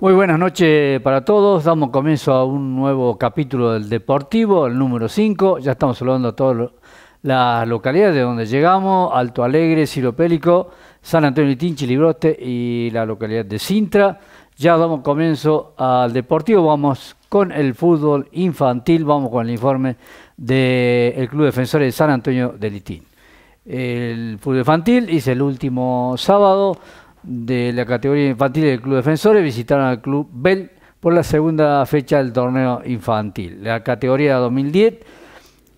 Muy buenas noches para todos. Damos comienzo a un nuevo capítulo del Deportivo, el número 5. Ya estamos saludando a todos los las localidades de donde llegamos, Alto Alegre, Pélico, San Antonio de Litín, Chilibrote y la localidad de Sintra. Ya damos comienzo al deportivo, vamos con el fútbol infantil, vamos con el informe del Club Defensores de San Antonio de Litín. El fútbol infantil hice el último sábado de la categoría infantil del Club Defensores, visitaron al Club Bell por la segunda fecha del torneo infantil. La categoría 2010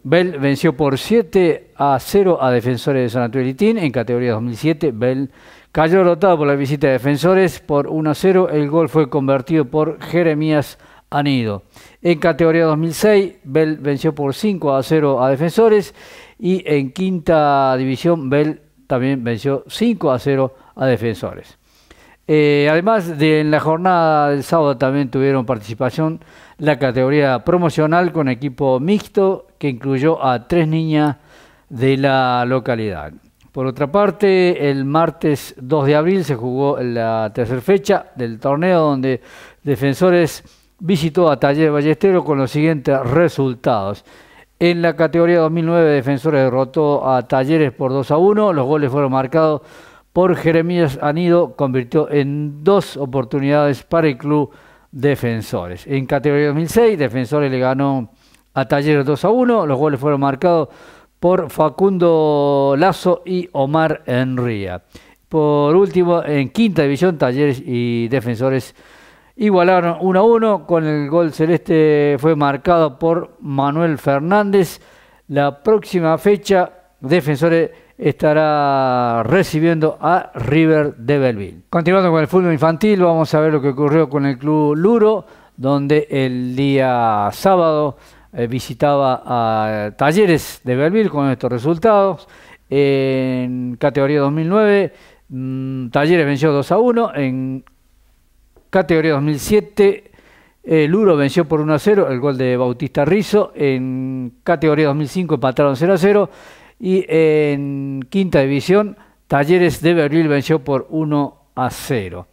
Bell venció por 7 a 0 a Defensores de San Antonio Litín en categoría 2007. Bell cayó derrotado por la visita de Defensores por 1 a 0. El gol fue convertido por Jeremías Anido. En categoría 2006, Bell venció por 5 a 0 a Defensores. Y en quinta división, Bell también venció 5 a 0 a Defensores. Eh, además de en la jornada del sábado también tuvieron participación la categoría promocional con equipo mixto que incluyó a tres niñas de la localidad. Por otra parte, el martes 2 de abril se jugó la tercera fecha del torneo donde Defensores visitó a Taller Ballestero con los siguientes resultados. En la categoría 2009 Defensores derrotó a Talleres por 2 a 1, los goles fueron marcados por Jeremías Anido convirtió en dos oportunidades para el club Defensores. En categoría 2006, Defensores le ganó a Talleres 2 a 1. Los goles fueron marcados por Facundo Lazo y Omar Enría. Por último, en quinta división, Talleres y Defensores igualaron 1 a 1 con el gol celeste fue marcado por Manuel Fernández. La próxima fecha, Defensores estará recibiendo a River de Belville. Continuando con el fútbol infantil, vamos a ver lo que ocurrió con el club Luro, donde el día sábado eh, visitaba a Talleres de Belville con estos resultados. En categoría 2009, mm, Talleres venció 2 a 1. En categoría 2007, eh, Luro venció por 1 a 0, el gol de Bautista Rizzo. En categoría 2005 empataron 0 a 0. Y en quinta división, Talleres de Berlín venció por 1 a 0.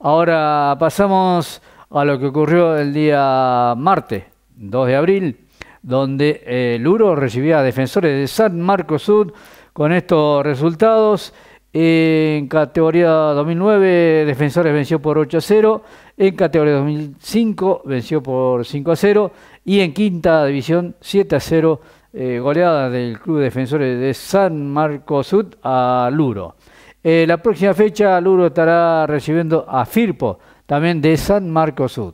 Ahora pasamos a lo que ocurrió el día martes, 2 de abril, donde el eh, Luro recibía a defensores de San Marcos Sud con estos resultados. En categoría 2009, Defensores venció por 8 a 0. En categoría 2005, venció por 5 a 0. Y en quinta división, 7 a 0 eh, goleada del Club Defensores de San Marcos Sud a Luro. Eh, la próxima fecha Luro estará recibiendo a Firpo, también de San Marcos Sud.